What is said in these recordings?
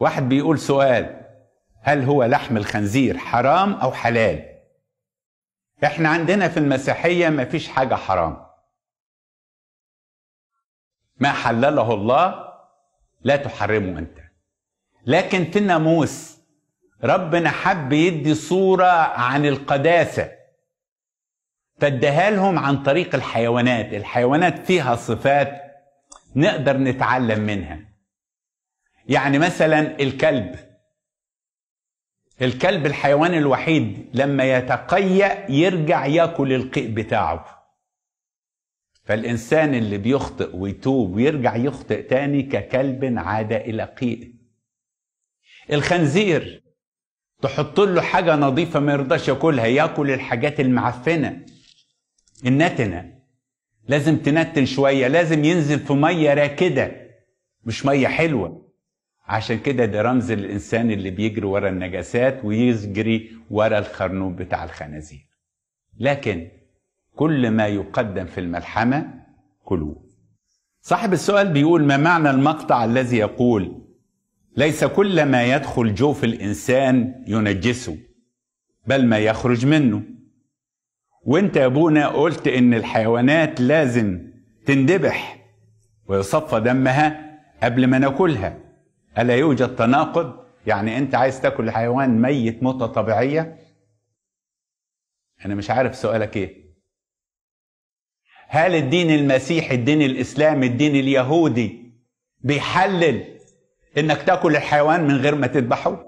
واحد بيقول سؤال هل هو لحم الخنزير حرام او حلال احنا عندنا في المسيحيه مفيش حاجه حرام ما حلله الله لا تحرمه انت لكن في الناموس ربنا حب يدي صوره عن القداسه فاداها لهم عن طريق الحيوانات الحيوانات فيها صفات نقدر نتعلم منها يعني مثلا الكلب الكلب الحيوان الوحيد لما يتقيأ يرجع ياكل القيء بتاعه فالإنسان اللي بيخطئ ويتوب ويرجع يخطئ تاني ككلب عاد إلى قيء الخنزير تحط له حاجة نظيفة ما يرضاش ياكلها ياكل الحاجات المعفنة النتنة لازم تنتن شوية لازم ينزل في مية راكدة مش مية حلوة عشان كده ده رمز الإنسان اللي بيجري ورا النجاسات ويجري ورا الخرنوب بتاع الخنازير لكن كل ما يقدم في الملحمة كلوه صاحب السؤال بيقول ما معنى المقطع الذي يقول ليس كل ما يدخل جوف الإنسان ينجسه بل ما يخرج منه وانت يا ابونا قلت ان الحيوانات لازم تندبح ويصفى دمها قبل ما ناكلها ألا يوجد تناقض يعني أنت عايز تاكل حيوان ميت موتة طبيعية أنا مش عارف سؤالك إيه هل الدين المسيحي الدين الإسلامي الدين اليهودي بيحلل إنك تاكل الحيوان من غير ما تذبحه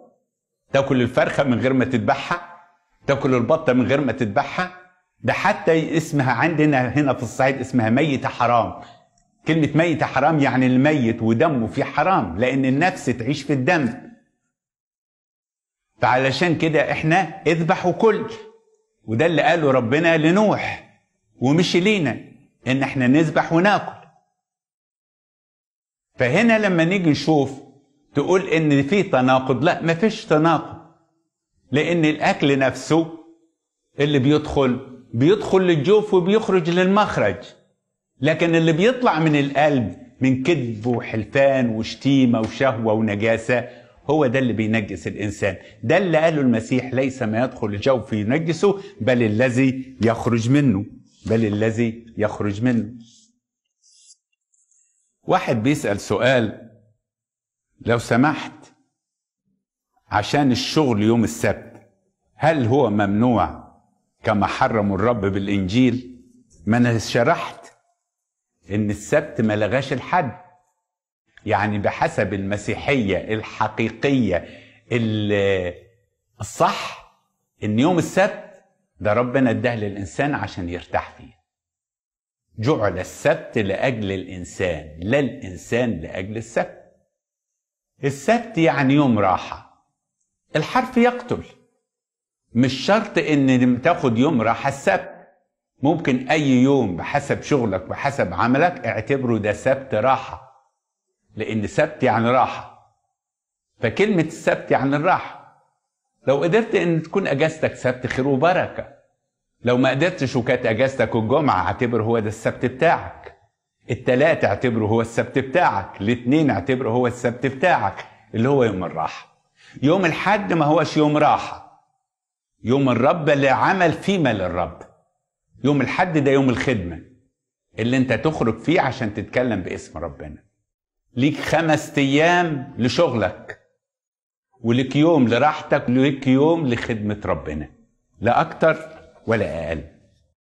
تاكل الفرخة من غير ما تذبحها تاكل البطة من غير ما تذبحها ده حتى اسمها عندنا هنا في الصعيد اسمها ميتة حرام كلمة ميت حرام يعني الميت ودمه في حرام لأن النفس تعيش في الدم فعلشان كده احنا اذبح وكل وده اللي قاله ربنا لنوح ومش لينا ان احنا نذبح وناكل فهنا لما نيجي نشوف تقول ان في تناقض لا مفيش تناقض لان الاكل نفسه اللي بيدخل بيدخل للجوف وبيخرج للمخرج لكن اللي بيطلع من القلب من كذب وحلفان وشتيمه وشهوه ونجاسه هو ده اللي بينجس الانسان ده اللي قاله المسيح ليس ما يدخل الجوف ينجسه بل الذي يخرج منه بل الذي يخرج منه واحد بيسال سؤال لو سمحت عشان الشغل يوم السبت هل هو ممنوع كما حرم الرب بالانجيل ما انا شرحت ان السبت ما لغاش الحد يعني بحسب المسيحيه الحقيقيه الصح ان يوم السبت ده ربنا اداه للانسان عشان يرتاح فيه جعل السبت لاجل الانسان لا الانسان لاجل السبت السبت يعني يوم راحه الحرف يقتل مش شرط ان تاخد يوم راحه السبت ممكن اي يوم بحسب شغلك بحسب عملك اعتبره ده سبت راحه لان سبت يعني راحه فكلمه السبت يعني الراحه لو قدرت ان تكون اجازتك سبت خير وبركه لو ما قدرتش وكانت اجازتك الجمعه اعتبر هو ده السبت بتاعك التلات اعتبره هو السبت بتاعك الاثنين اعتبره هو السبت بتاعك اللي هو يوم الراحه يوم الحد ما هوش يوم راحه يوم الرب اللي عمل فيما للرب يوم الحد ده يوم الخدمة اللي انت تخرج فيه عشان تتكلم باسم ربنا ليك خمس ايام لشغلك وليك يوم لراحتك وليك يوم لخدمة ربنا لا أكتر ولا أقل